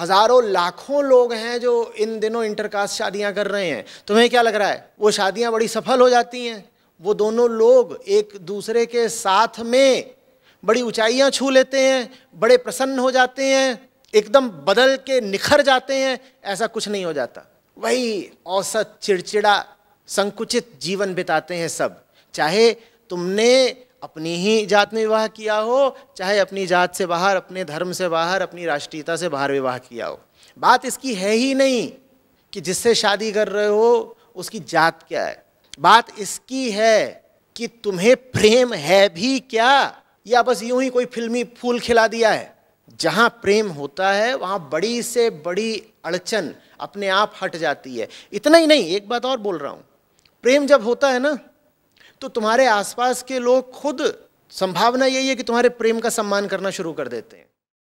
हज़ारों लाखों लोग हैं जो इन दिनों इंटरकास्ट शादियां कर रहे हैं तुम्हें क्या लग रहा है वो शादियां बड़ी सफल हो जाती हैं वो दोनों लोग एक दूसरे के साथ में बड़ी ऊंचाइयां छू लेते हैं बड़े प्रसन्न हो जाते हैं एकदम बदल के निखर जाते हैं ऐसा कुछ नहीं हो जाता वही औसत चिड़चिड़ा संकुचित जीवन बिताते हैं सब चाहे तुमने अपनी ही जात में विवाह किया हो चाहे अपनी जात से बाहर अपने धर्म से बाहर अपनी राष्ट्रीयता से बाहर विवाह किया हो बात इसकी है ही नहीं कि जिससे शादी कर रहे हो उसकी जात क्या है बात इसकी है कि तुम्हें प्रेम है भी क्या या बस यूं ही कोई फिल्मी फूल खिला दिया है जहाँ प्रेम होता है वहाँ बड़ी से बड़ी अड़चन अपने आप हट जाती है इतना ही नहीं एक बात और बोल रहा हूँ प्रेम जब होता है ना तो तुम्हारे आसपास के लोग खुद संभावना यही है कि तुम्हारे प्रेम का सम्मान करना शुरू कर देते हैं